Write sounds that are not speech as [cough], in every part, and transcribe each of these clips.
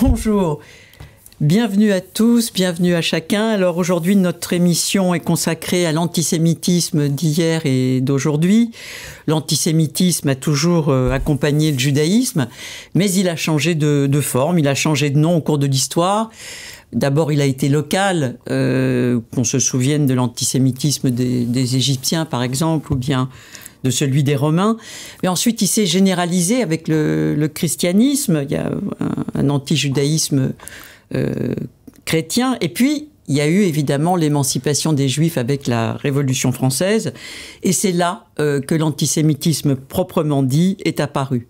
Bonjour. Bienvenue à tous, bienvenue à chacun. Alors aujourd'hui, notre émission est consacrée à l'antisémitisme d'hier et d'aujourd'hui. L'antisémitisme a toujours euh, accompagné le judaïsme, mais il a changé de, forme, il a changé de nom au cours de l'histoire. D'abord, il a été local, euh, qu'on se souvienne de l'antisémitisme des, Égyptiens, par exemple, ou bien de celui des Romains. Mais ensuite, il s'est généralisé avec le, christianisme. Il y a un anti-judaïsme euh, chrétien. Et puis, il y a eu évidemment l'émancipation des Juifs avec la Révolution française, et c'est là euh, que l'antisémitisme proprement dit est apparu.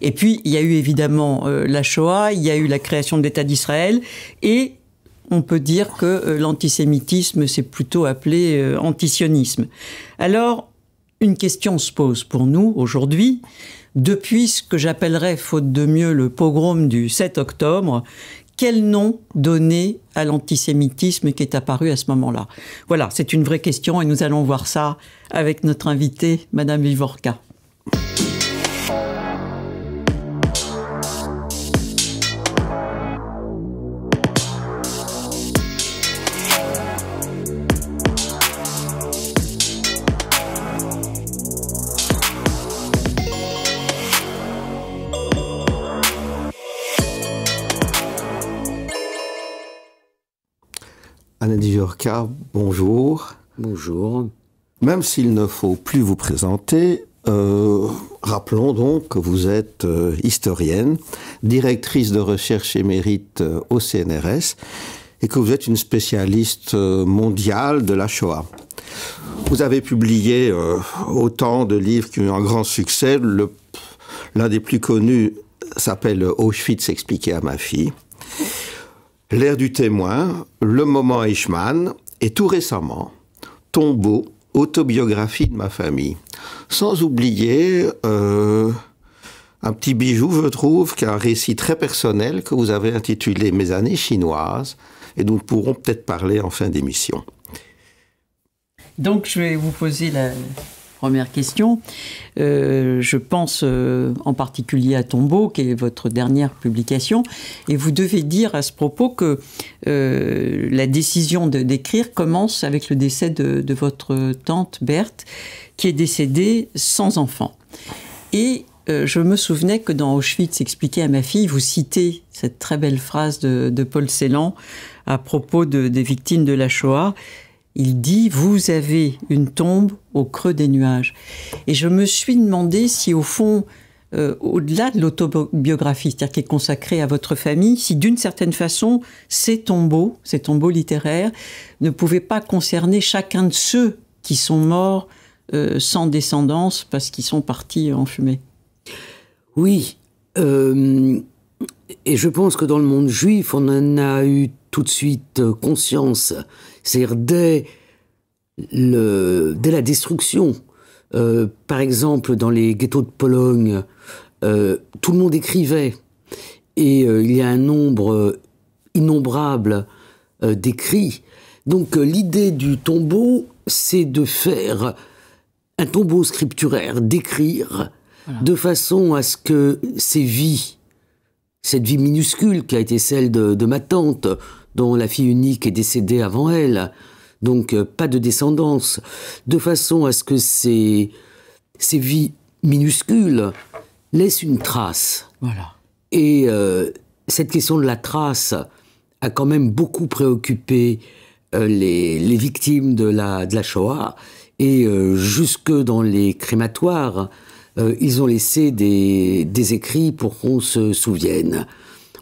Et puis, il y a eu évidemment euh, la Shoah, il y a eu la création de l'État d'Israël, et on peut dire que l'antisémitisme s'est plutôt appelé antisionisme. Alors, une question se pose pour nous aujourd'hui, depuis ce que j'appellerais, faute de mieux, le pogrom du 7 octobre, quel nom donner à l'antisémitisme qui est apparu à ce moment-là Voilà, c'est une vraie question et nous allons voir ça avec notre invitée, Madame Vivorka. bonjour. Bonjour. Même s'il ne faut plus vous présenter, euh, rappelons donc que vous êtes euh, historienne, directrice de recherche émérite mérite euh, au CNRS et que vous êtes une spécialiste mondiale de la Shoah. Vous avez publié autant de livres qui ont eu un grand succès. L'un des plus connus s'appelle Auschwitz expliqué à ma fille. L'ère du témoin, Le moment Eichmann et tout récemment, Tombeau, autobiographie de ma famille. Sans oublier euh, un petit bijou, je trouve, qui est un récit très personnel que vous avez intitulé Mes années chinoises et dont nous pourrons peut-être parler en fin d'émission. Donc je vais vous poser la, première question. Euh, je pense euh, en particulier à Tombeau, qui est votre dernière publication, et vous devez dire à ce propos que euh, la décision d'écrire commence avec le décès de, votre tante Berthe, qui est décédée sans enfant. Et je me souvenais que dans Auschwitz, expliquait à ma fille, vous citez cette très belle phrase de, Paul Celan à propos des victimes de la Shoah. Il dit, vous avez une tombe au creux des nuages. Et je me suis demandé si au fond, euh, au-delà de l'autobiographie, c'est-à-dire qui est consacrée à votre famille, si d'une certaine façon, ces tombeaux, ces tombeaux littéraires, ne pouvaient pas concerner chacun de ceux qui sont morts euh, sans descendance parce qu'ils sont partis en fumée. Oui. Euh, et je pense que dans le monde juif, on en a eu tout de suite euh, conscience. C'est-à-dire dès, le, la destruction. Euh, par exemple, dans les ghettos de Pologne, euh, tout le monde écrivait. Et il y a un nombre innombrable d'écrits. Donc l'idée du tombeau, c'est de faire un tombeau scripturaire, d'écrire, de façon à ce que ces vies cette vie minuscule qui a été celle de, ma tante, dont la fille unique est décédée avant elle, donc euh, pas de descendance, de façon à ce que ces, vies minuscules laissent une trace. Voilà. Et euh, cette question de la trace a quand même beaucoup préoccupé euh, les, victimes de la, de la Shoah et jusque dans les crématoires. Euh, ils ont laissé des, écrits pour qu'on se souvienne.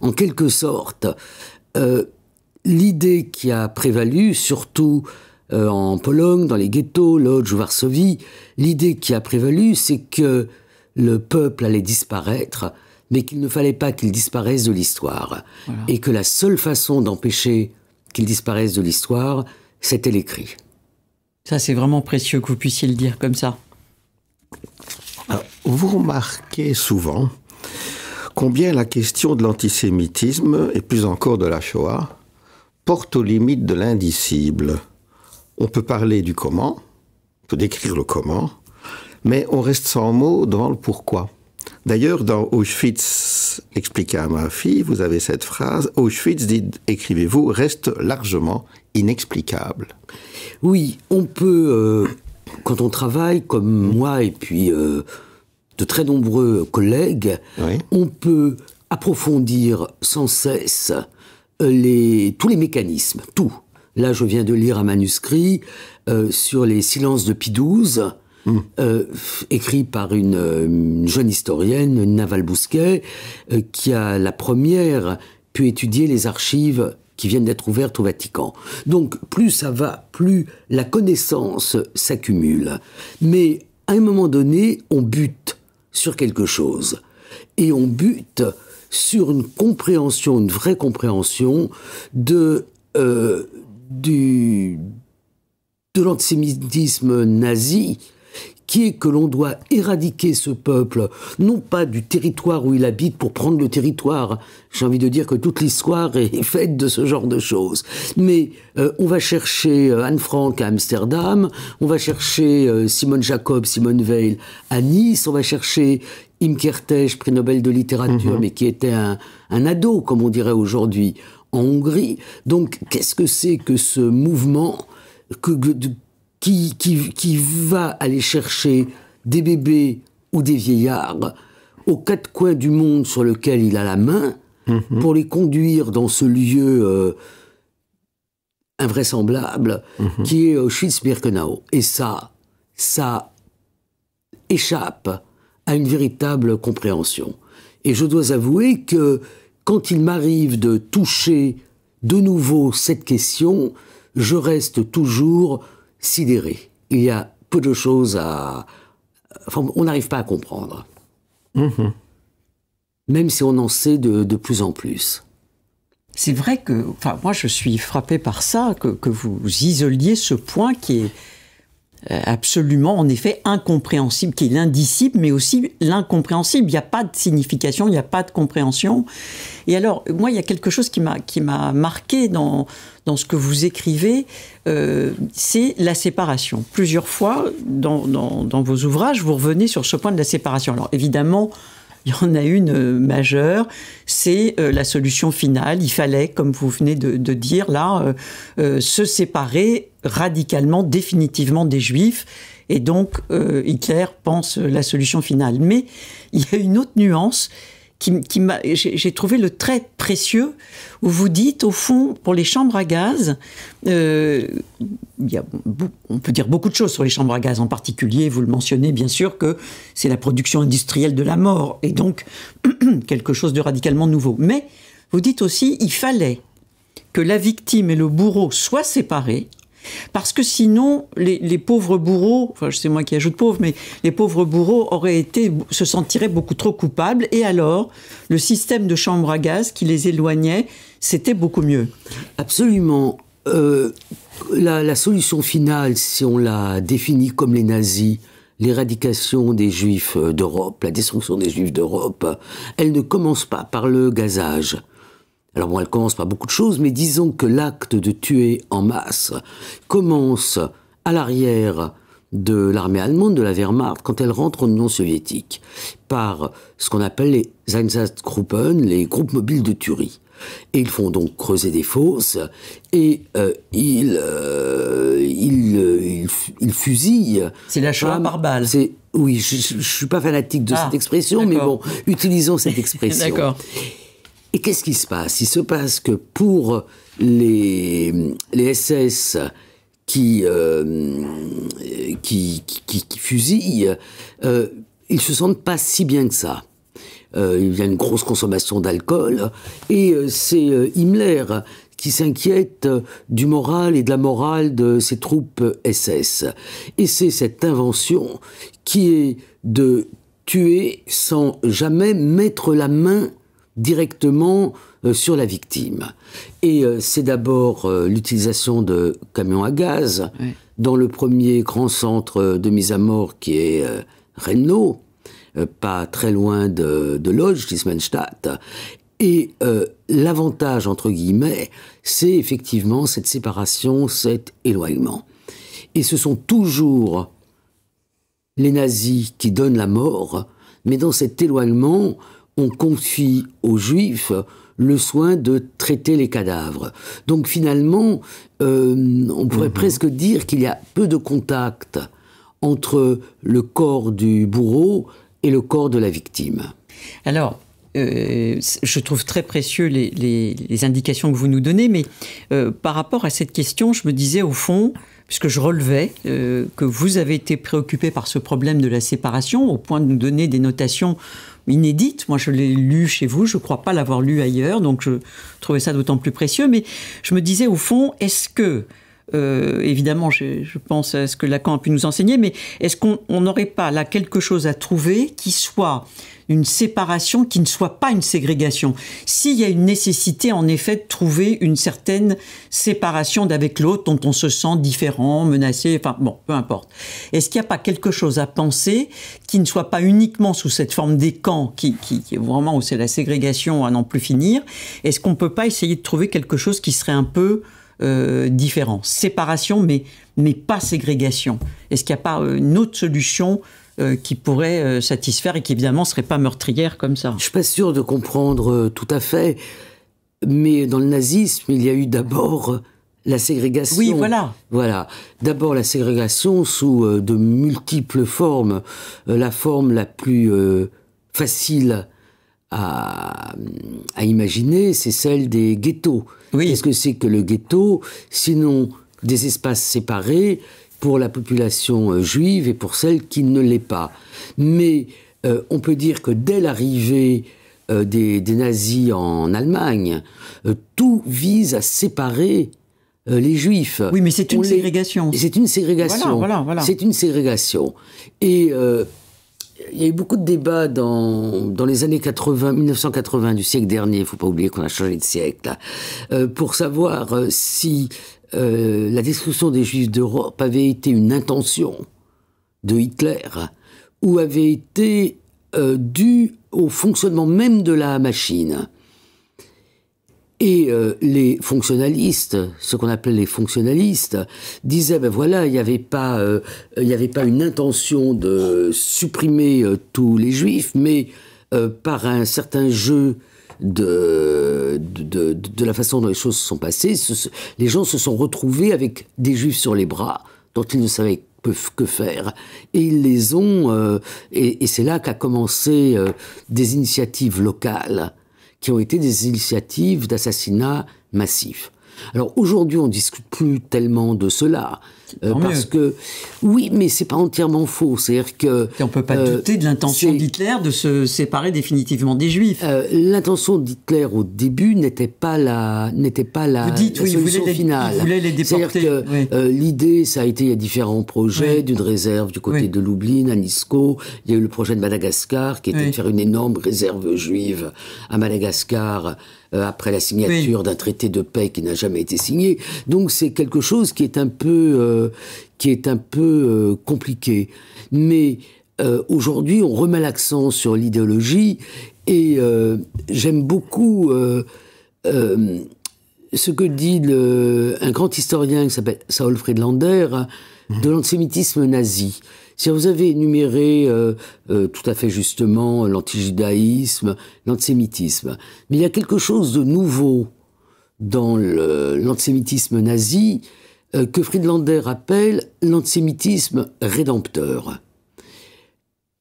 En quelque sorte, euh, l'idée qui a prévalu, surtout euh, en Pologne, dans les ghettos, Lodz ou Varsovie, l'idée qui a prévalu, c'est que le peuple allait disparaître, mais qu'il ne fallait pas qu'il disparaisse de l'histoire. Et que la seule façon d'empêcher qu'il disparaisse de l'histoire, c'était l'écrit. Ça, c'est vraiment précieux que vous puissiez le dire comme ça. Ah, vous remarquez souvent combien la question de l'antisémitisme, et plus encore de la Shoah, porte aux limites de l'indicible. On peut parler du comment, on peut décrire le comment, mais on reste sans mots devant le pourquoi. D'ailleurs, dans Auschwitz, expliqué à ma fille, vous avez cette phrase, Auschwitz, dit écrivez-vous, reste largement inexplicable. Oui, on peut euh, quand on travaille comme moi et puis euh, de très nombreux collègues, on peut approfondir sans cesse euh, tous les mécanismes, tout. Là, je viens de lire un manuscrit euh, sur les silences de Pidouze, mmh. écrit par une, jeune historienne, Naval Bousquet, qui a la première pu étudier les archives qui viennent d'être ouvertes au Vatican. Donc plus ça va, plus la connaissance s'accumule. Mais à un moment donné, on bute sur quelque chose. Et on bute sur une compréhension, une vraie compréhension de, euh, de l'antisémitisme nazi qui est que l'on doit éradiquer ce peuple, non pas du territoire où il habite pour prendre le territoire. J'ai envie de dire que toute l'histoire est faite de ce genre de choses. Mais euh, on va chercher euh, Anne Frank à Amsterdam, on va chercher euh, Simone Jacob, Simone Veil à Nice, on va chercher Im prix Nobel de littérature, mhm. mais qui était un, un ado, comme on dirait aujourd'hui, en Hongrie. Donc qu'est-ce que c'est que ce mouvement que, que qui, va aller chercher des bébés ou des vieillards aux quatre coins du monde sur lequel il a la main mhm. pour les conduire dans ce lieu euh, invraisemblable mhm. qui est Auschwitz-Birkenau. Euh, Et ça, ça échappe à une véritable compréhension. Et je dois avouer que quand il m'arrive de toucher de nouveau cette question, je reste toujours sidéré. Il y a peu de choses à... Enfin, on n'arrive pas à comprendre. Mm-hmm. Même si on en sait de, plus en plus. C'est vrai que, enfin, moi je suis frappé par ça, que vous isoliez ce point qui est, euh, absolument, en effet, incompréhensible, qui est l'indicible, mais aussi l'incompréhensible. Il n'y a pas de signification, il n'y a pas de compréhension. Et alors, moi, il y a quelque chose qui m'a marqué dans, dans ce que vous écrivez, euh, c'est la séparation. Plusieurs fois, dans, dans, vos ouvrages, vous revenez sur ce point de la séparation. Alors, évidemment, il y en a une euh, majeure, c'est euh, la solution finale. Il fallait, comme vous venez de, de dire là, euh, se séparer radicalement, définitivement des Juifs. Et donc, Hitler pense la solution finale. Mais il y a une autre nuance, qui, qui j'ai trouvé le trait précieux où vous dites, au fond, pour les chambres à gaz, euh, on peut dire beaucoup de choses sur les chambres à gaz en particulier, vous le mentionnez bien sûr que c'est la production industrielle de la mort, et donc [clears throat] quelque chose de radicalement nouveau. Mais vous dites aussi, il fallait que la victime et le bourreau soient séparés, parce que sinon, les, pauvres bourreaux, enfin c'est moi qui ajoute pauvres, mais les pauvres bourreaux auraient été, se sentiraient beaucoup trop coupables, et alors le système de chambres à gaz qui les éloignait, c'était beaucoup mieux. Absolument. Euh, la, la, solution finale, si on la définit comme les nazis, l'éradication des juifs euh, d'Europe, la destruction des juifs d'Europe, elle ne commence pas par le gazage. Alors bon, elle commence par beaucoup de choses, mais disons que l'acte de tuer en masse commence à l'arrière de l'armée allemande, de la Wehrmacht, quand elle rentre en Union soviétique, par ce qu'on appelle les Einsatzgruppen, les groupes mobiles de tuerie. Et ils font donc creuser des fosses et euh, ils, euh, ils, euh, ils, fusillent. C'est la par balle. Oui, je ne suis pas fanatique de ah, cette expression, mais bon, utilisons cette [laughs] expression. D'accord. Et qu'est-ce qui se passe Il se passe que pour les, les SS euh, qui, qui, qui, fusillent, euh, ils se sentent pas si bien que ça. Euh, il y a une grosse consommation d'alcool, et euh, c'est Himmler qui s'inquiète du moral et de la morale de ses troupes SS. Et c'est cette invention qui est de tuer sans jamais mettre la main directement euh, sur la victime. Et euh, c'est d'abord euh, l'utilisation de camions à gaz dans le premier grand centre de mise à mort qui est renault, pas très loin de, de Lodz, Et l'avantage, entre guillemets, c'est effectivement cette séparation, cet éloignement. Et ce sont toujours les nazis qui donnent la mort, mais dans cet éloignement, on confie aux Juifs le soin de traiter les cadavres. Donc finalement, euh, on pourrait mhm. presque dire qu'il y a peu de contact entre le corps du bourreau et le corps de la victime. Alors, euh, je trouve très précieux les, indications que vous nous donnez, mais euh, par rapport à cette question, je me disais au fond, puisque je relevais que vous avez été préoccupé par ce problème de la séparation, au point de nous donner des notations inédite. Moi, je l'ai lu chez vous, je ne crois pas l'avoir lu ailleurs, donc je trouvais ça d'autant plus précieux. Mais je me disais, au fond, est-ce que euh, évidemment, je, pense à ce que Lacan a pu nous enseigner, mais est-ce qu'on n'aurait pas là quelque chose à trouver qui soit une séparation, qui ne soit pas une ségrégation S'il y a une nécessité, en effet, de trouver une certaine séparation d'avec l'autre dont on se sent différent, menacé, enfin bon, peu importe. Est-ce qu'il n'y a pas quelque chose à penser qui ne soit pas uniquement sous cette forme des camps, qui, qui est vraiment où c'est la ségrégation à n'en plus finir Est-ce qu'on ne peut pas essayer de trouver quelque chose qui serait un peu euh, différents. Séparation, mais, mais pas ségrégation. Est-ce qu'il n'y a pas euh, une autre solution euh, qui pourrait euh, satisfaire et qui évidemment ne serait pas meurtrière comme ça. Je ne suis pas sûr de comprendre tout à fait, mais dans le nazisme, il y a eu d'abord la ségrégation. Oui, voilà. Voilà. D'abord la ségrégation sous de multiples formes. la forme la plus facile à, imaginer, c'est celle des ghettos. Oui. Qu'est-ce que c'est que le ghetto Sinon, des espaces séparés pour la population euh, juive et pour celle qui ne l'est pas. Mais euh, on peut dire que dès l'arrivée euh, des, nazis en Allemagne, tout vise à séparer les juifs. Oui, mais c'est une, ségrégation. C'est une ségrégation. Voilà, voilà, voilà. C'est une ségrégation. Et il y a eu beaucoup de débats dans, les années 80, 1980 du siècle dernier, il ne faut pas oublier qu'on a changé de siècle, euh, pour savoir euh, si euh, la destruction des Juifs d'Europe avait été une intention de Hitler ou avait été due au fonctionnement même de la machine. Et euh, les fonctionnalistes, ce qu'on appelle les fonctionnalistes, disaient ben voilà, il n'y avait pas, euh, il y avait pas une intention de supprimer euh, tous les juifs, mais par un certain jeu de de, de, de, la façon dont les choses se sont passées, les gens se sont retrouvés avec des juifs sur les bras dont ils ne savaient peuvent que faire. Et ils les ont, et, et c'est là qu'a commencé des initiatives locales qui ont été des initiatives d'assassinats massif. Alors aujourd'hui, on ne discute plus tellement de cela. Euh, parce que oui, mais c'est pas entièrement faux. C'est-à-dire que on peut pas euh, douter de l'intention d'Hitler de se séparer définitivement des Juifs. Euh, l'intention d'Hitler au début n'était pas la n'était pas la, vous dites, oui, solution les, finale. Il voulait les déporter. l'idée, ça a été il y a différents projets d'une réserve du côté de Lublin, à Nisko. Il y a eu le projet de Madagascar qui était de faire une énorme réserve juive à Madagascar euh, après la signature d'un traité de paix qui n'a jamais été signé. Donc c'est quelque chose qui est un peu, euh, qui est un peu euh, compliqué. Mais aujourd'hui, on remet l'accent sur l'idéologie et j'aime beaucoup ce que dit un grand historien qui s'appelle Saul Friedlander de l'antisémitisme nazi. Si vous avez énuméré euh, euh, tout à fait justement euh, l'antijudaïsme, l'antisémitisme, mais il y a quelque chose de nouveau dans l'antisémitisme nazi que Friedlander appelle l'antisémitisme rédempteur.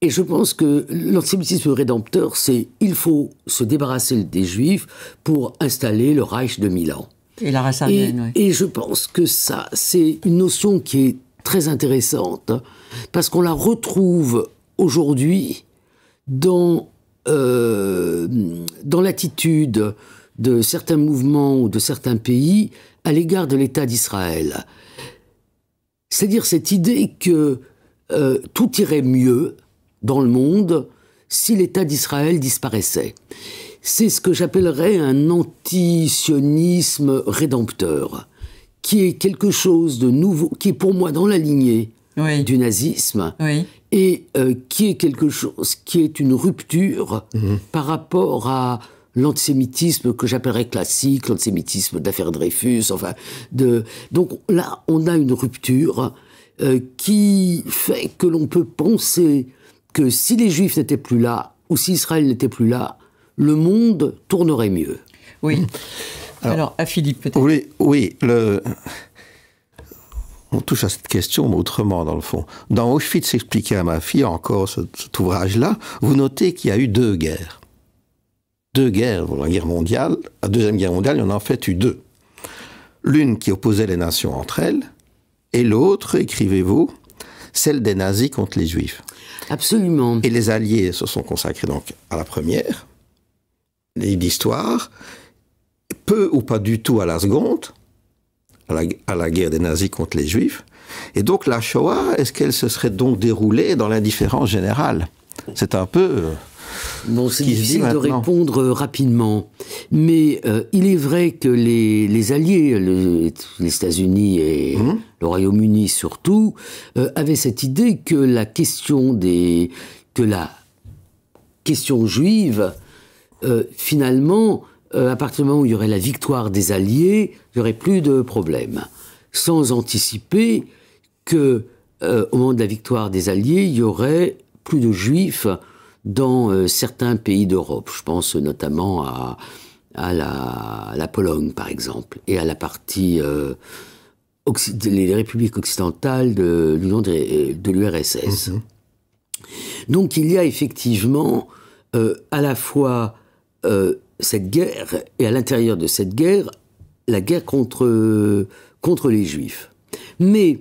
Et je pense que l'antisémitisme rédempteur, c'est il faut se débarrasser des Juifs pour installer le Reich de Milan. Et la race et, oui. et je pense que ça, c'est une notion qui est très intéressante, parce qu'on la retrouve aujourd'hui euh, dans, l'attitude de certains mouvements ou de certains pays à l'égard de l'État d'Israël. C'est-à-dire cette idée que euh, tout irait mieux dans le monde si l'État d'Israël disparaissait. C'est ce que j'appellerais un antisionisme rédempteur qui est quelque chose de nouveau, qui est pour moi dans la lignée du nazisme, et euh, qui est quelque chose qui est une rupture mhm. par rapport à l'antisémitisme que j'appellerais classique, l'antisémitisme d'affaire Dreyfus, enfin, de... donc là, on a une rupture euh, qui fait que l'on peut penser que si les Juifs n'étaient plus là, ou si Israël n'était plus là, le monde tournerait mieux. Oui. Alors, à Philippe peut-être. Oui, on touche à cette question, mais autrement dans le fond. Dans Auschwitz expliqué à ma fille, encore cet ouvrage-là, vous notez qu'il y a eu deux guerres. Deux guerres, la guerre mondiale, la deuxième guerre mondiale, il y en a en fait eu deux. L'une qui opposait les nations entre elles, et l'autre, écrivez-vous, celle des nazis contre les juifs. Absolument. Et les alliés se sont consacrés donc à la première, l'histoire, peu ou pas du tout à la seconde, à la, guerre des nazis contre les juifs. Et donc la Shoah, est-ce qu'elle se serait donc déroulée dans l'indifférence générale C'est un peu... Euh, bon, c'est difficile de répondre euh, rapidement. Mais euh, il est vrai que les, alliés, les États-Unis et hum? le Royaume-Uni surtout, avaient cette idée que la question des. que la question juive, finalement, euh, à partir du moment où il y aurait la victoire des Alliés, il n'y aurait plus de problème. Sans anticiper que euh, au moment de la victoire des Alliés, il y aurait plus de Juifs dans euh, certains pays d'Europe. Je pense notamment à, à, la, Pologne, par exemple, et à la partie les républiques occidentales de de, l'URSS. Mhm. Donc il y a effectivement à la fois cette guerre, et à l'intérieur de cette guerre, la guerre contre, contre les Juifs. Mais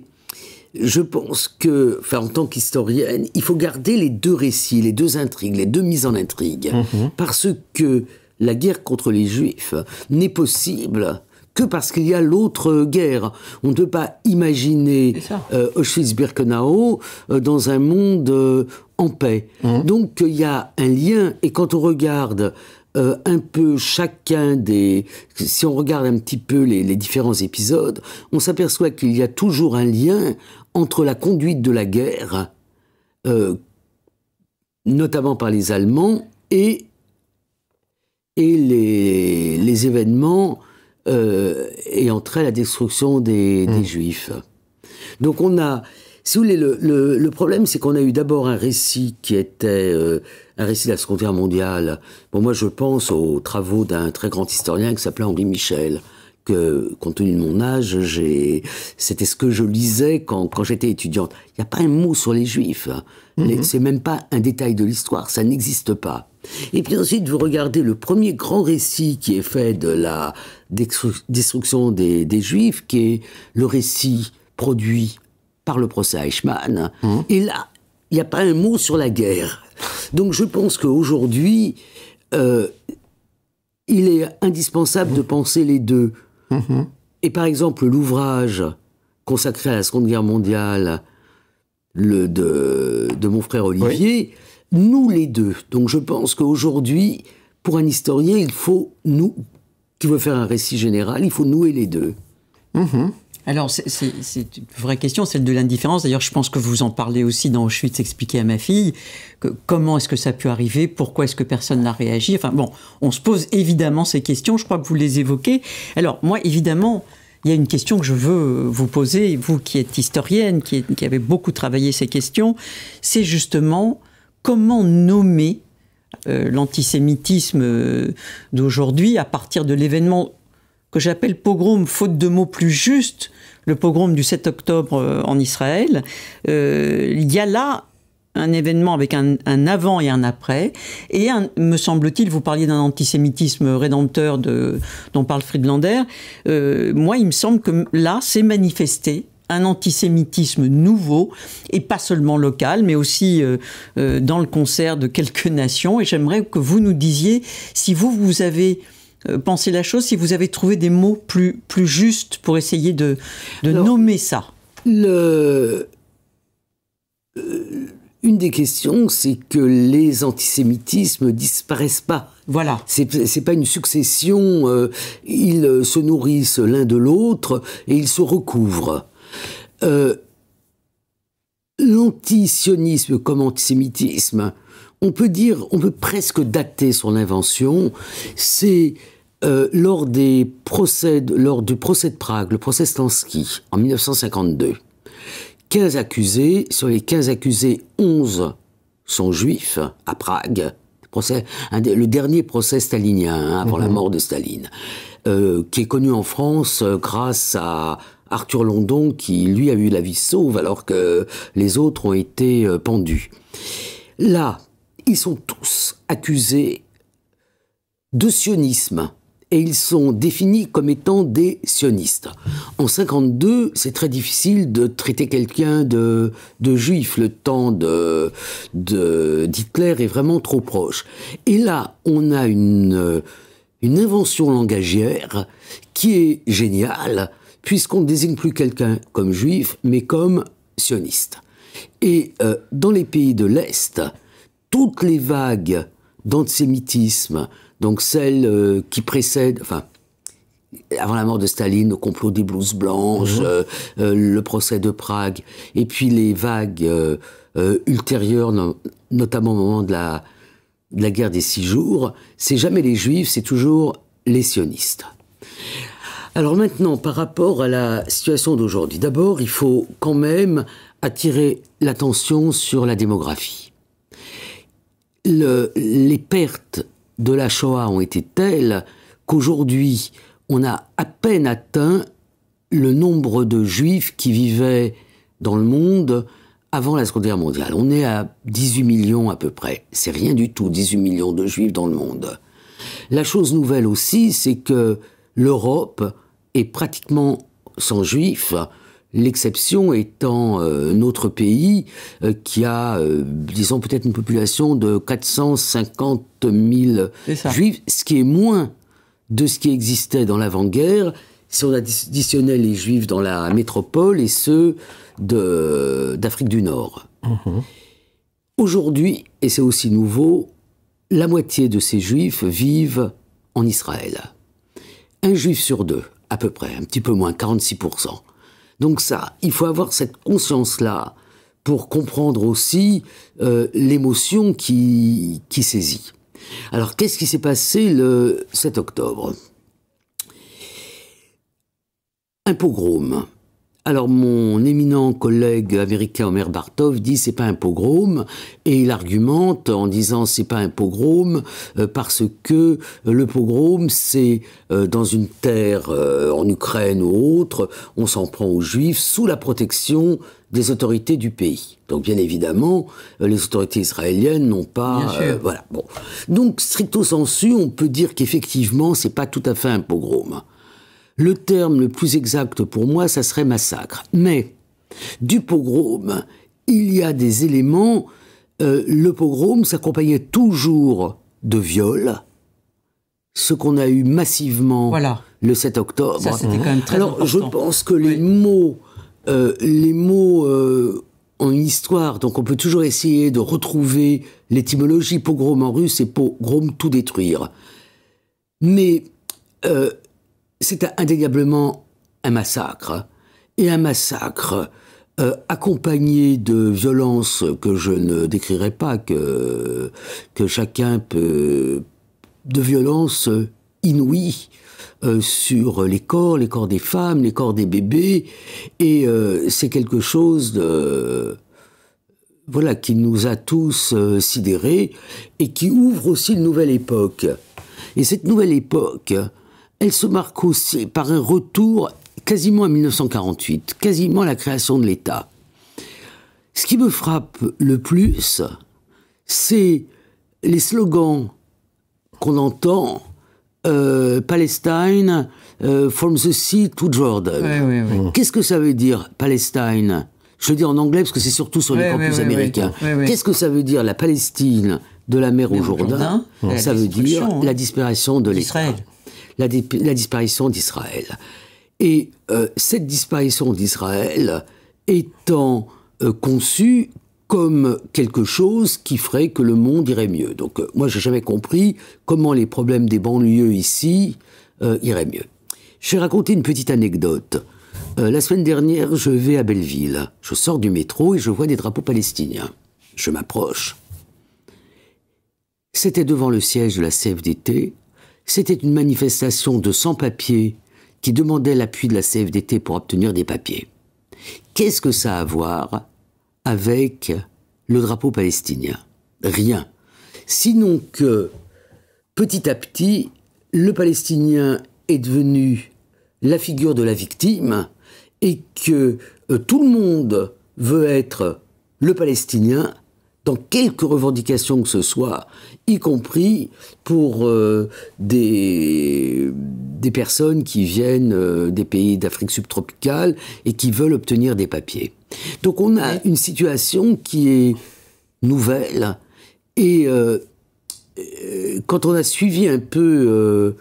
je pense que, en tant qu'historienne, il faut garder les deux récits, les deux intrigues, les deux mises en intrigue, mm-hmm. parce que la guerre contre les Juifs n'est possible que parce qu'il y a l'autre guerre. On ne peut pas imaginer euh, Auschwitz-Birkenau euh, dans un monde euh, en paix. Mm-hmm. Donc il y a un lien, et quand on regarde euh, un peu chacun des... Si on regarde un petit peu les, différents épisodes, on s'aperçoit qu'il y a toujours un lien entre la conduite de la guerre, euh, notamment par les Allemands, et, et les, événements euh, et entre trait la destruction des, des mmh. Juifs. Donc on a si vous voulez, le, problème, c'est qu'on a eu d'abord un récit qui était euh, un récit de la Seconde Guerre mondiale. Bon, moi, je pense aux travaux d'un très grand historien qui s'appelait Henri Michel. Que, compte tenu de mon âge, j'ai, c'était ce que je lisais quand, quand j'étais étudiante. Il n'y a pas un mot sur les juifs. Hein. Mhm. C'est même pas un détail de l'histoire. Ça n'existe pas. Et puis ensuite, vous regardez le premier grand récit qui est fait de la destruction des, des juifs, qui est le récit produit par le procès Eichmann. Hum. Et là, il n'y a pas un mot sur la guerre. Donc je pense qu'aujourd'hui, euh, il est indispensable de penser les deux. Et par exemple, l'ouvrage consacré à la Seconde Guerre mondiale le, de, mon frère Olivier, nous les deux. Donc je pense qu'aujourd'hui, pour un historien, il faut nous, qui veut faire un récit général, il faut nouer les deux. Alors, c'est une vraie question, celle de l'indifférence. D'ailleurs, je pense que vous en parlez aussi dans Auschwitz, s'expliquer à ma fille comment est-ce que ça a pu arriver, pourquoi est-ce que personne n'a réagi. Enfin bon, on se pose évidemment ces questions, je crois que vous les évoquez. Alors, moi, évidemment, il y a une question que je veux vous poser, vous qui êtes historienne, qui, avez beaucoup travaillé ces questions, c'est justement comment nommer euh, l'antisémitisme euh, d'aujourd'hui à partir de l'événement que j'appelle pogrom, faute de mots plus justes, le pogrom du 7 octobre euh, en Israël, euh, il y a là un événement avec un, avant et un après, et me semble-t-il, vous parliez d'un antisémitisme rédempteur de, dont parle Friedlander, euh, moi il me semble que là, c'est manifesté un antisémitisme nouveau, et pas seulement local, mais aussi dans le concert de quelques [laughs] nations. Et j'aimerais que vous nous disiez si vous, vous avez euh, penser la chose, si vous avez trouvé des mots plus, justes pour essayer de, nommer ça euh, Une des questions, c'est que les antisémitismes disparaissent pas. Voilà. C'est pas une succession. Euh, ils se nourrissent l'un de l'autre et ils se recouvrent. L'antisionisme comme antisémitisme on peut dire, on peut presque dater son invention. C'est euh, lors, des procès, lors du procès de Prague, le procès Stansky, en 1952. 15 accusés, sur les 15 accusés, 11 sont juifs à Prague. Procès, le dernier procès stalinien hein, avant la mhm. mort de Staline, euh, qui est connu en France euh, grâce à Arthur London, qui lui a eu la vie sauve alors que les autres ont été pendus. Là, ils sont tous accusés de sionisme et ils sont définis comme étant des sionistes. En 52, c'est très difficile de traiter quelqu'un de, juif. Le temps de, d'Hitler est vraiment trop proche. Et là, on a une, invention langagière qui est géniale, puisqu'on ne désigne plus quelqu'un comme juif, mais comme sioniste. Et euh, dans les pays de l'Est, toutes les vagues d'antisémitisme, donc celles euh, qui précèdent, enfin, avant la mort de Staline, le complot des blouses blanches, mhm. euh, euh, le procès de Prague, et puis les vagues ultérieures, notamment au moment de la, de la guerre des six jours, c'est jamais les juifs, c'est toujours les sionistes. Alors maintenant, par rapport à la situation d'aujourd'hui, d'abord, il faut quand même attirer l'attention sur la démographie les pertes de la Shoah ont été telles qu'aujourd'hui, on a à peine atteint le nombre de juifs qui vivaient dans le monde avant la Seconde Guerre mondiale. On est à 18 millions à peu près. C'est rien du tout, 18 millions de juifs dans le monde. La chose nouvelle aussi, c'est que l'Europe est pratiquement sans juifs L'exception étant euh, notre pays euh, qui a, euh, disons, peut-être une population de 450 000 juifs, ce qui est moins de ce qui existait dans l'avant-guerre si on additionnait les juifs dans la métropole et ceux d'Afrique du Nord. Mhm. Aujourd'hui, et c'est aussi nouveau, la moitié de ces juifs vivent en Israël. Un juif sur deux, à peu près, un petit peu moins, 46%. Donc ça, il faut avoir cette conscience-là pour comprendre aussi euh, l'émotion qui, saisit. Alors qu'est-ce qui s'est passé le 7 octobre Un pogrom. Alors mon éminent collègue américain Omer Bartov dit c'est pas un pogrom et il argumente en disant c'est pas un pogrom euh, parce que le pogrom c'est euh, dans une terre euh, en Ukraine ou autre, on s'en prend aux juifs sous la protection des autorités du pays. Donc bien évidemment, les autorités israéliennes n'ont pas voilà. Bon. Donc stricto sensu, on peut dire qu'effectivement, c'est pas tout à fait un pogrom. Le terme le plus exact pour moi, ça serait massacre. Mais du pogrom, il y a des éléments. Euh, le pogrom s'accompagnait toujours de viols, ce qu'on a eu massivement le 7 octobre. Ça, très Alors, je pense que les mots, euh, les mots euh, en histoire, donc on peut toujours essayer de retrouver l'étymologie pogrom en russe et pogrom tout détruire. Mais c'est indéniablement un massacre, et un massacre euh, accompagné de violences que je ne décrirai pas, que, chacun peut... de violences inouïes euh, sur les corps, les corps des femmes, les corps des bébés, et euh, c'est quelque chose de voilà, qui nous a tous sidérés et qui ouvre aussi une nouvelle époque. Et cette nouvelle époque, elle se marque aussi par un retour quasiment à 1948, quasiment à la création de l'État. Ce qui me frappe le plus, c'est les slogans qu'on entend euh, Palestine euh, from the sea to Jordan. Mmh. Qu'est-ce que ça veut dire Palestine Je le dis en anglais parce que c'est surtout sur les campus américains. Qu'est-ce que ça veut dire la Palestine de la mer au Jordan Ça veut dire hein. la disparition de l'État la, disparition d'Israël. Et euh, cette disparition d'Israël étant euh, conçue comme quelque chose qui ferait que le monde irait mieux. Donc euh, moi, j'ai jamais compris comment les problèmes des banlieues ici iraient mieux. Je vais raconter une petite anecdote. la semaine dernière, je vais à Belleville. Je sors du métro et je vois des drapeaux palestiniens. Je m'approche. C'était devant le siège de la CFDT c'était une manifestation de sans-papiers qui demandait l'appui de la CFDT pour obtenir des papiers. Qu'est-ce que ça a à voir avec le drapeau palestinien Rien. Sinon que, petit à petit, le Palestinien est devenu la figure de la victime et que euh, tout le monde veut être le Palestinien dans quelques revendications que ce soit, y compris pour euh, des, des personnes qui viennent euh, des pays d'Afrique subtropicale et qui veulent obtenir des papiers. Donc on a une situation qui est nouvelle et euh, quand on a suivi un peu...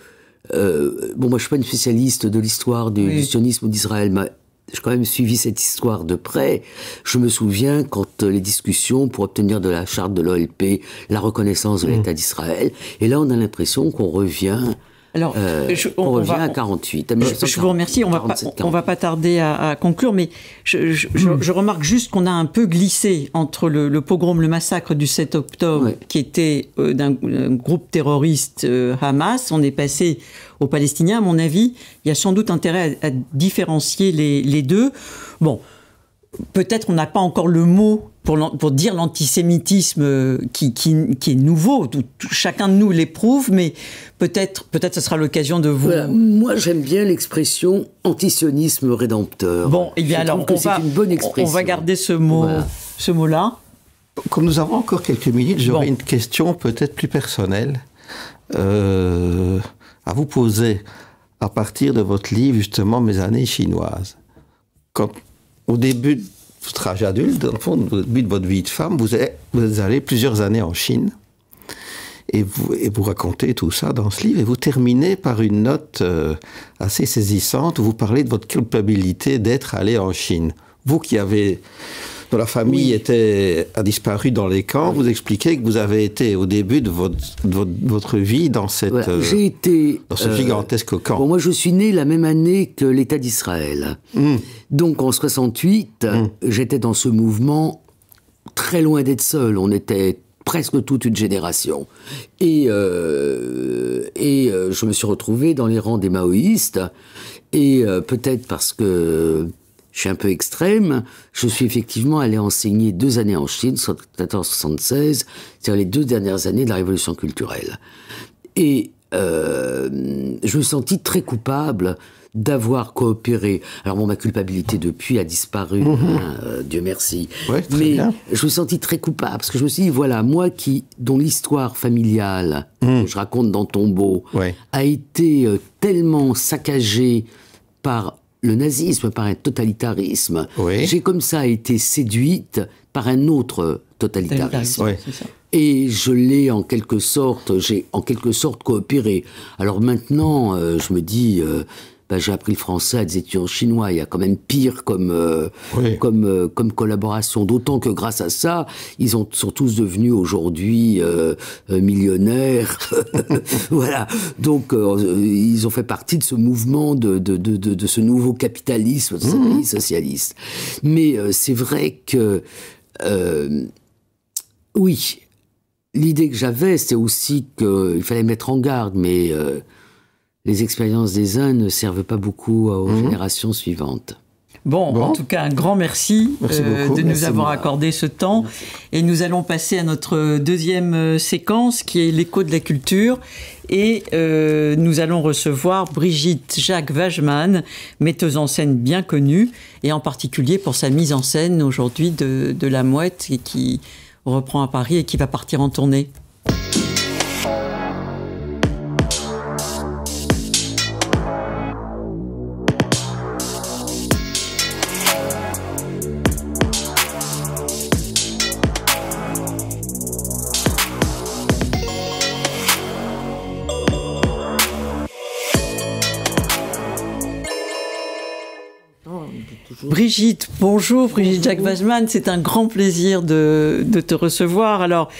bon, moi, je suis pas une spécialiste de l'histoire du, du sionisme d'Israël, j'ai quand même suivi cette histoire de près. Je me souviens quand euh, les discussions pour obtenir de la charte de l'OLP la reconnaissance de hmm. l'État d'Israël, et là on a l'impression qu'on revient alors, euh, on, revient à 48. Euh, je vous remercie. On va pas, tarder à, conclure, mais hmm. je, remarque juste qu'on a un peu glissé entre le, pogrom, le massacre du 7 octobre, qui était euh, d'un groupe terroriste Hamas. On est passé aux Palestiniens. À mon avis, il y a sans doute intérêt à, différencier les, les deux. Bon peut-être on n'a pas encore le mot pour, pour dire l'antisémitisme euh, qui, qui, qui, est nouveau. chacun de nous l'éprouve, mais peut-être peut-être ce sera l'occasion de vous. Moi, j'aime bien l'expression antisionisme rédempteur. Bon, et eh bien alors, on va, une bonne on va garder ce mot ce mot là. Comme nous avons encore quelques minutes, j'aurais une question peut-être plus personnelle euh, à vous poser à partir de votre livre justement Mes années chinoises. Quand au début de votre âge adulte, dans au début de votre vie de femme, vous, allez plusieurs années en Chine. Et vous, racontez tout ça dans ce livre, et vous terminez par une note euh, assez saisissante où vous parlez de votre culpabilité d'être allé en Chine. Vous qui avez dont la famille était, a disparu dans les camps. Vous expliquez que vous avez été au début de votre, vie dans, cette, euh, ce gigantesque euh, camp. moi, je suis né la même année que l'État d'Israël. Hmm. Donc, en 68, hmm. j'étais dans ce mouvement très loin d'être seul. On était presque toute une génération. Et, euh, je me suis retrouvé dans les rangs des maoïstes. Et peut-être parce que je suis un peu extrême. Je suis effectivement allé enseigner deux années en Chine, 74 cest c'est-à-dire les deux dernières années de la révolution culturelle. Et euh, je me sentis très coupable d'avoir coopéré. Alors mon ma culpabilité depuis a disparu, mhm. hein, euh, Dieu merci. Mais je me sentis très coupable parce que je me suis dit voilà, moi qui dont l'histoire familiale mhm. que je raconte dans Tombeau a été euh, tellement saccagée par le nazisme, par un totalitarisme. J'ai comme ça été séduite par un autre totalitarisme. Et je l'ai en quelque sorte, j'ai en quelque sorte coopéré. Alors maintenant, euh, je me dis, euh, bah, j'ai appris le français à des étudiants chinois. Il y a quand même pire comme, euh, comme, euh, comme collaboration. D'autant que grâce à ça, ils ont, sont tous devenus aujourd'hui euh, millionnaires. [laughs] voilà. Donc, ils ont fait partie de ce mouvement, de, de, de, de ce nouveau capitalisme, mmh. socialiste. Mais c'est vrai que, oui, l'idée que j'avais, c'est aussi qu'il fallait mettre en garde, mais les expériences des uns ne servent pas beaucoup aux mhm. générations suivantes. Bon, en tout cas, un grand merci, euh, de nous avoir accordé ce temps. Et nous allons passer à notre deuxième euh, séquence qui est l'écho de la culture. Et euh, nous allons recevoir Brigitte Jacques Vajman, metteuse en scène bien connue, et en particulier pour sa mise en scène aujourd'hui de, La Mouette, qui reprend à Paris et qui va partir en tournée. Brigitte, bonjour Brigitte Jacques Bajman, c'est un grand plaisir de te recevoir. Alors,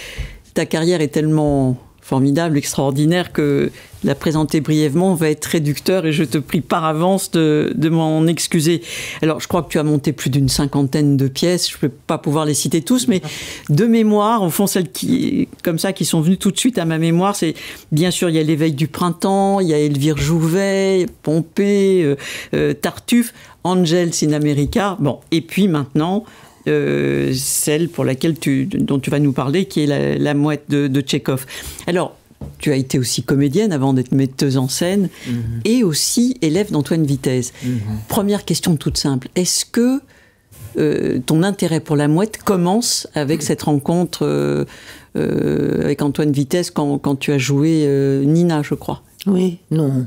ta carrière est tellement formidable, extraordinaire que la présenter brièvement va être réducteur et je te prie par avance de, m'en excuser. Alors, je crois que tu as monté plus d'une cinquantaine de pièces, je ne peux pas pouvoir les citer tous, mais de mémoire, au fond, celles qui, comme ça, qui sont venues tout de suite à ma mémoire, c'est bien sûr, il y a l'éveil du printemps, il y a Elvire Jouvet, Pompée, euh, euh, Tartuffe, Angel in America, bon, et puis maintenant, euh, celle pour laquelle tu, dont tu vas nous parler, qui est la, mouette de, de Alors, tu as été aussi comédienne avant d'être metteuse en scène mhm. et aussi élève d'Antoine Vitesse. Mhm. Première question toute simple, est-ce que euh, ton intérêt pour la mouette commence avec cette rencontre euh, euh, avec Antoine Vitesse quand, tu as joué Nina, je crois Oui, non.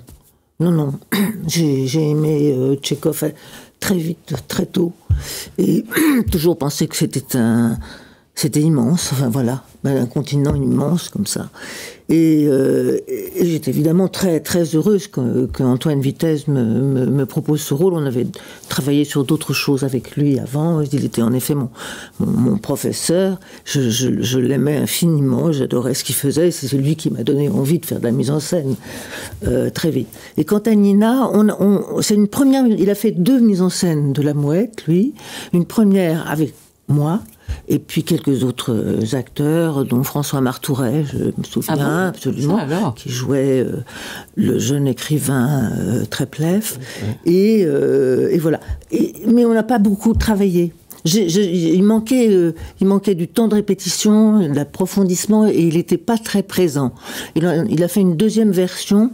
Non, non. [clears throat] j'ai aimé Tchékov très vite, très tôt. Et [clears throat] toujours pensé que c'était un... C'était immense, enfin voilà, ben, un continent immense comme ça. Euh, et, j'étais évidemment très, très heureuse qu'Antoine Vitesse me, me, propose ce rôle. On avait travaillé sur d'autres choses avec lui avant. Il était en effet mon, mon, professeur. Je, l'aimais infiniment. J'adorais ce qu'il faisait. C'est lui qui m'a donné envie de faire de la mise en scène euh, très vite. Et quant à Nina, c'est une première. Il a fait deux mises en scène de la mouette, lui. Une première avec moi et puis quelques autres euh, acteurs, dont François Martouret, je me souviens ah absolument, qui jouait euh, le jeune écrivain euh, euh, Et, voilà. Et, mais on n'a pas beaucoup travaillé. il, manquait, il manquait du temps de répétition, d'approfondissement, et il n'était pas très présent. Il a, il a, fait une deuxième version,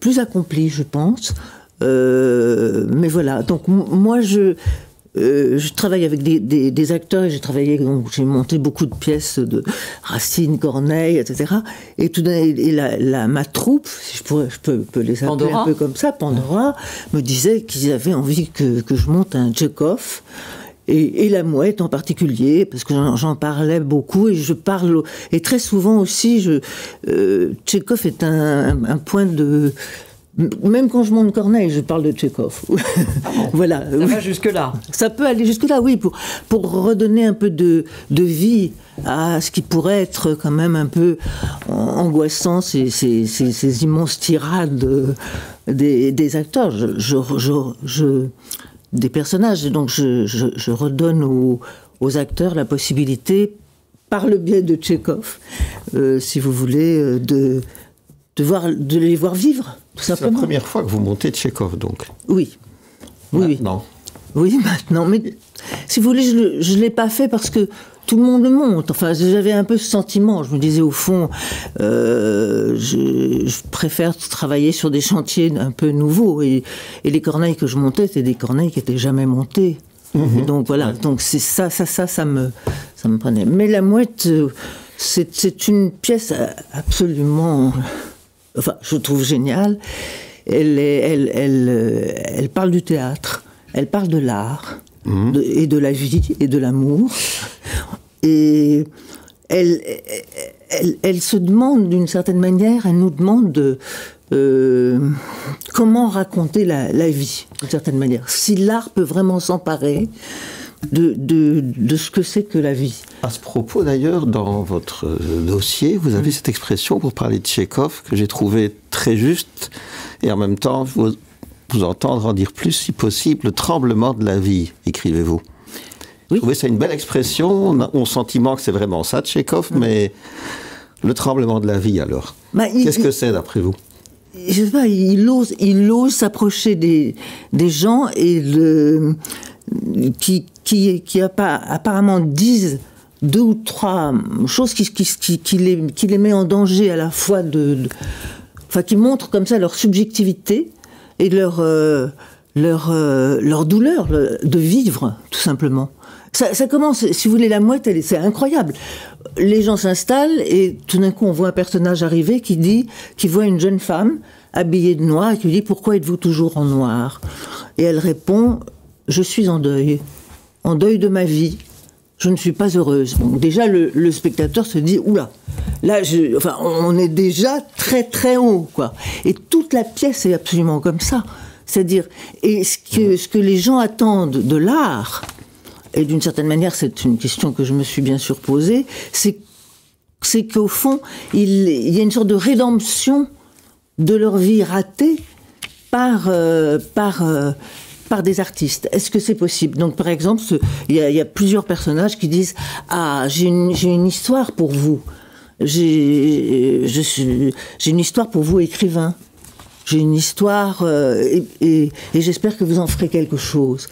plus accomplie, je pense. mais voilà, donc moi, je, euh, je travaille avec des, acteurs, j'ai travaillé, j'ai monté beaucoup de pièces de Racine, Corneille, etc. Et tout la, ma troupe, si je, je peux, les appeler un peu comme ça, Pandora, me disait qu'ils avaient envie que, je monte un Tchekhov. Et, et, la mouette en particulier, parce que j'en parlais beaucoup et je parle et très souvent aussi. Je, euh, Tchekhov est un point de même quand je monte Corneille, je parle de Tchékov. Ah [laughs] voilà. Ça va jusque-là. Ça peut aller jusque-là, oui, pour, pour redonner un peu de, vie à ce qui pourrait être quand même un peu angoissant, ces, ces, immenses tirades des, acteurs. Je, je, des personnages. Et donc, je, redonne aux, acteurs la possibilité, par le biais de Tchékov, euh, si vous voulez, euh, de de, voir, de les voir vivre, tout simplement. C'est la première fois que vous montez Tchékov, donc Oui. Oui, maintenant. oui. maintenant. Mais si vous voulez, je ne l'ai pas fait parce que tout le monde le monte. Enfin, j'avais un peu ce sentiment. Je me disais, au fond, euh, je, préfère travailler sur des chantiers un peu nouveaux. Et, et les corneilles que je montais, c'était des corneilles qui n'étaient jamais montées. Mhm. donc voilà, donc c'est ça, ça, ça, ça me, ça me prenait. Mais la mouette, euh, c'est une pièce euh, absolument enfin, je trouve génial. Elle, elle, euh, elle, parle du théâtre, elle parle de l'art, mhm. et de la vie, et de l'amour. Et elle, elle, se demande, d'une certaine manière, elle nous demande de, euh, comment raconter la, vie, d'une certaine manière. Si l'art peut vraiment s'emparer de, de, ce que c'est que la vie. À ce propos, d'ailleurs, dans votre euh, dossier, vous avez cette expression pour parler de Tchékov que j'ai trouvée très juste et en même temps, vous, vous entendre en dire plus si possible, le tremblement de la vie, écrivez-vous. Oui. trouvez ça une belle expression, on sentiment que c'est vraiment ça, Tchékov, mais le tremblement de la vie alors. Bah, qu'est-ce que c'est d'après vous Je sais pas, il ose, il s'approcher des, des gens et le, qui, qui, qui apparemment disent deux ou trois choses qui, qui, qui, les, qui les met en danger à la fois de, Enfin, qui montrent comme ça leur subjectivité et leur, euh, leur, euh, leur douleur de vivre, tout simplement. Ça, commence, si vous voulez, la mouette, c'est incroyable. Les gens s'installent et tout d'un coup, on voit un personnage arriver qui dit, qui voit une jeune femme habillée de noir et qui lui dit pourquoi êtes-vous toujours en noir Et elle répond je suis en deuil, en deuil de ma vie, je ne suis pas heureuse. déjà, le, spectateur se dit, oula, là, enfin, on est déjà très très haut, quoi. Et toute la pièce est absolument comme ça. C'est-à-dire, et ce que, ce que les gens attendent de l'art, et d'une certaine manière, c'est une question que je me suis bien sûr posée, c'est, c'est qu'au fond, il, y a une sorte de rédemption de leur vie ratée par, euh, par euh, par des artistes. Est-ce que c'est possible Donc, par exemple, il y, a plusieurs personnages qui disent Ah, j'ai une, histoire pour vous. J'ai une histoire pour vous, écrivain. J'ai une histoire euh, et j'espère que vous en ferez quelque chose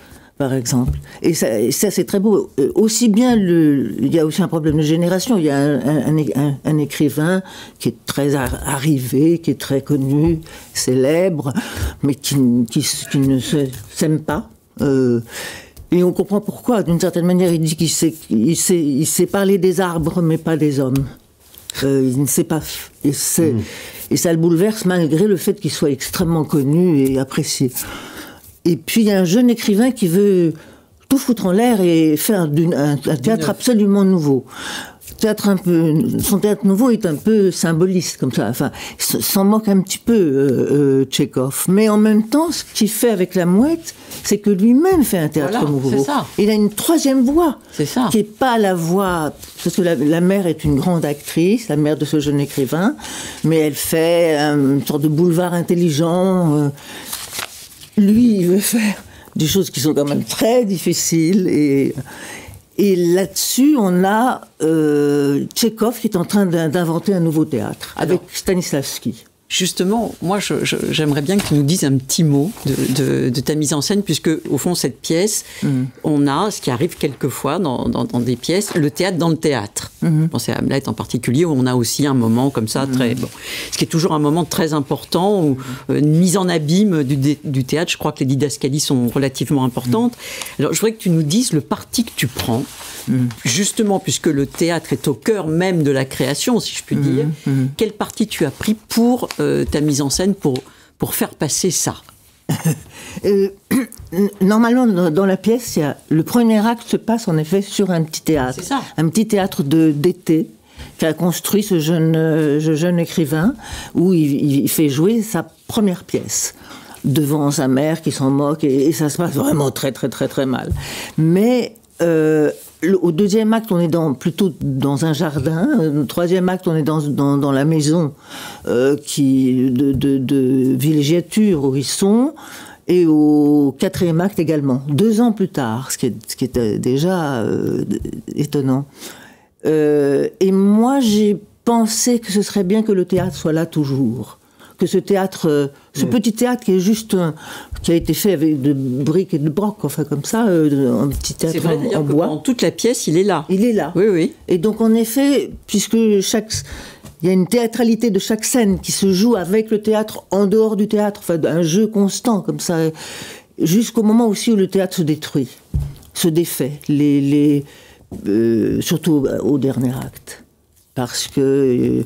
par exemple. Et ça, c'est très beau. Euh, aussi bien, le, il y a aussi un problème de génération. Il y a un, écrivain qui est très arrivé, qui est très connu, célèbre, mais qui, ne s'aime pas. Euh, et on comprend pourquoi. D'une certaine manière, il dit qu'il sait, il il sait parler des arbres, mais pas des hommes. Euh, il ne sait pas. Et, hmm. et ça le bouleverse malgré le fait qu'il soit extrêmement connu et apprécié. Et puis il y a un jeune écrivain qui veut tout foutre en l'air et faire un, théâtre absolument nouveau. Théâtre un peu, son théâtre nouveau est un peu symboliste comme ça. Enfin, s'en manque un petit peu euh, euh Mais en même temps, ce qu'il fait avec la mouette, c'est que lui-même fait un théâtre nouveau. Ça. Il a une troisième voix, ça. qui est pas la voix parce que la, mère est une grande actrice, la mère de ce jeune écrivain, mais elle fait une sorte de boulevard intelligent. Euh, lui, il veut faire des choses qui sont quand même très difficiles. Et, et là-dessus, on a euh, qui est en train d'inventer un nouveau théâtre avec Stanislavski. Justement, moi, j'aimerais bien que tu nous dises un petit mot de, ta mise en scène, puisque au fond, cette pièce, mm-hmm. on a ce qui arrive quelquefois dans, des pièces, le théâtre dans le théâtre. Mmh. Pensez à Hamlet en particulier, où on a aussi un moment comme ça, très mm-hmm. bon, ce qui est toujours un moment très important, ou mm-hmm. euh, une mise en abîme du, théâtre. Je crois que les didascalies sont relativement importantes. Alors, je voudrais que tu nous dises le parti que tu prends justement puisque le théâtre est au cœur même de la création, si je puis dire, Quel parti tu as pris pour euh, euh, ta mise en scène pour, pour faire passer ça [laughs] euh, [clears throat] Normalement, dans la pièce, le premier acte se passe en effet sur un petit théâtre. Un petit théâtre d'été qu'a construit ce jeune, euh, jeune écrivain, où il, fait jouer sa première pièce devant sa mère qui s'en moque, et, ça se passe vraiment très très très très mal. Mais au deuxième acte, on est dans, plutôt dans un jardin. Au euh, troisième acte, on est dans, dans, la maison euh, qui, de, de, de villégiature où ils sont. Et au quatrième acte également, deux ans plus tard, ce qui, est, ce qui était euh, déjà étonnant. et moi, j'ai pensé que ce serait bien que le théâtre soit là toujours, que ce théâtre ce mm. petit théâtre qui est juste qui a été fait avec de briques et de brocs, enfin comme ça, euh, un petit théâtre en, bois. toute la pièce, il est là. Il est là. Oui, oui. Et donc en effet, puisque chaque il y a une théâtralité de chaque scène qui se joue avec le théâtre, en dehors du théâtre, enfin un jeu constant comme ça, jusqu'au moment aussi où le théâtre se détruit, se défait, les, les euh, surtout euh, au dernier acte, parce que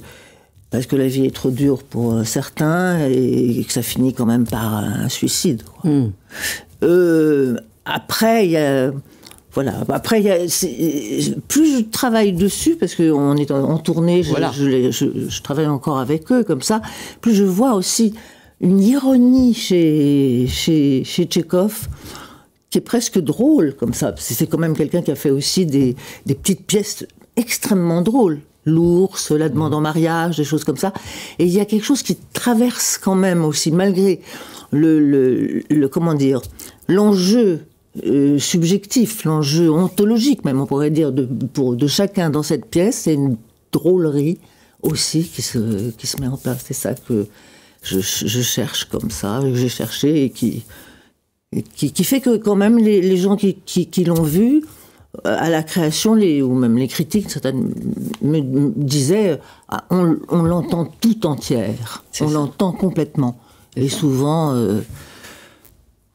parce que la vie est trop dure pour euh, certains et que ça finit quand même par euh, un suicide. Hmm. Euh, après, Voilà. Après, plus je travaille dessus, parce qu'on est en, tournée, je, travaille encore avec eux comme ça, plus je vois aussi une ironie chez, chez, Tchékov qui est presque drôle comme ça. C'est quand même quelqu'un qui a fait aussi des petites pièces extrêmement drôles l'ours, la demande mhm. en mariage, des choses comme ça. Et il y a quelque chose qui traverse quand même aussi, malgré le, le, comment dire, l'enjeu euh, subjectif, l'enjeu ontologique même, on pourrait dire, de, pour, de chacun dans cette pièce, c'est une drôlerie aussi qui se, qui se met en place. C'est ça que je, cherche comme ça, que j'ai cherché et qui, qui, fait que quand même les, gens qui l'ont vu euh, à la création, les, ou même les critiques, certaines me, disaient ah, on, l'entend tout entière, on l'entend complètement. Et souvent. Euh,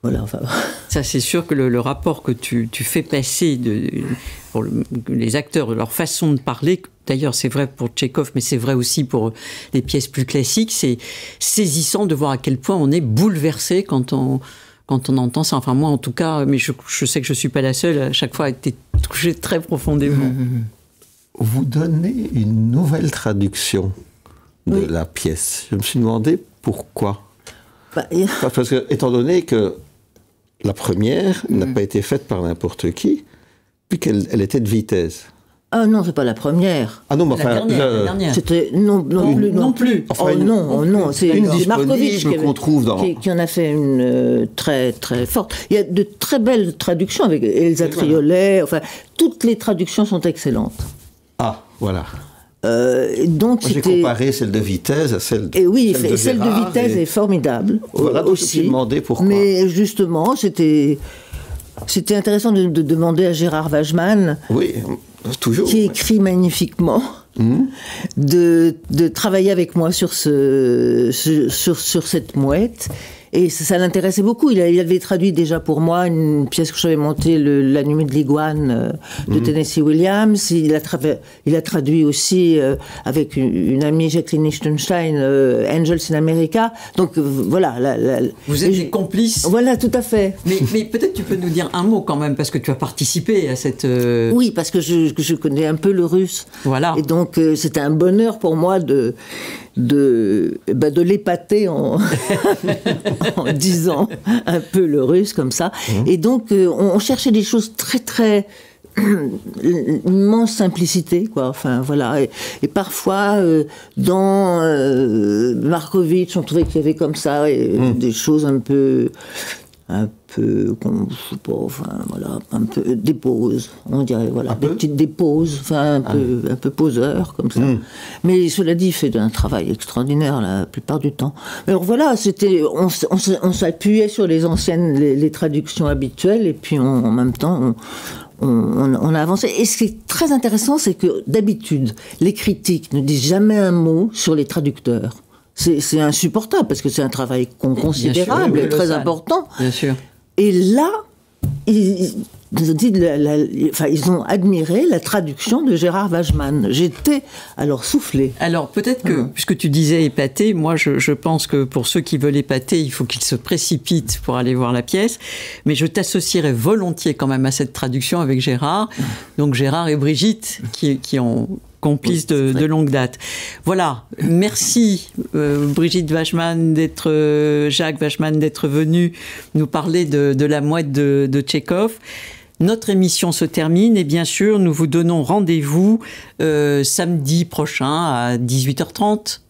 voilà, [laughs] Ça, c'est sûr que le, rapport que tu, fais passer de, pour les acteurs, leur façon de parler, d'ailleurs, c'est vrai pour Tchékov, mais c'est vrai aussi pour euh, les pièces plus classiques, c'est saisissant de voir à quel point on est bouleversé quand on, quand on entend ça. Enfin, moi, en tout cas, mais je, sais que je ne suis pas la seule, à chaque fois, a été touchée très profondément. Mmh, mmh, mmh. Vous donnez une nouvelle traduction de la pièce. Je me suis demandé pourquoi. Bah, parce que, étant donné que la première n'a pas été faite par n'importe qui, puis qu'elle était de vitesse. Ah non, c'est pas la première. Ah non, mais enfin, la... c'était non, non, plus, non. non plus. Oh non, oh non, c'est Markovitch trouve qui, qui, en a fait une euh, très très forte. Il y a de très belles traductions avec Elsa Triolet. Enfin, toutes les traductions sont excellentes. Ah, voilà. Euh, donc j'ai comparé celle de vitesse à celle de. Et oui, celle, de, vitesse est formidable. Voilà, va euh, aussi. demandé pourquoi. Mais justement, c'était c'était intéressant de, demander à Gérard Wajman, toujours, qui écrit magnifiquement, hmm. de, travailler avec moi sur, ce, sur, sur cette mouette. Et ça, l'intéressait beaucoup. Il avait traduit déjà pour moi une pièce que j'avais montée, le, La nuit de l'iguane euh, de mhm. Tennessee Williams. Il a, il a traduit aussi euh, avec une, amie, Jacqueline Lichtenstein, euh, Angels in America. Donc voilà. Vous êtes complice. Voilà, tout à fait. Mais, mais peut-être tu peux nous dire un mot quand même, parce que tu as participé à cette. Oui, parce que je, connais un peu le russe. Voilà. Et donc c'était un bonheur pour moi de, de, bah, de l'épater en. [laughs] [laughs] en disant un peu le russe comme ça. Mmh. Et donc, euh, on, cherchait des choses très, très [clears throat] immense simplicité quoi enfin voilà et, parfois euh, dans euh, Markovitch on trouvait qu'il y avait comme ça mmh. des choses un peu un peu, enfin voilà, un peu euh, dépose, on dirait, voilà, des petites déposes, enfin un, peu, un peu poseur, comme ça. Hmm. Mais cela dit, il fait un travail extraordinaire la plupart du temps. Alors voilà, c'était, on, s'appuyait sur les anciennes, les, traductions habituelles, et puis en même temps, on, on, a avancé. Et ce qui est très intéressant, c'est que d'habitude, les critiques ne disent jamais un mot sur les traducteurs. C'est insupportable parce que c'est un travail considérable et très important. Bien sûr. Et là, ils, ont ils ont admiré la traduction de Gérard Wajman. J'étais alors soufflé. Alors peut-être que, hein. puisque tu disais épaté, moi je, pense que pour ceux qui veulent épater, il faut qu'ils se précipitent pour aller voir la pièce. Mais je t'associerai volontiers quand même à cette traduction avec Gérard. Hein. Donc Gérard et Brigitte qui ont complices de, longue date. Voilà, merci euh, Brigitte Vachman d'être, euh, Jacques Vachman d'être venu nous parler de, la mouette de, de Notre émission se termine et bien sûr, nous vous donnons rendez-vous euh, samedi prochain à 18h30.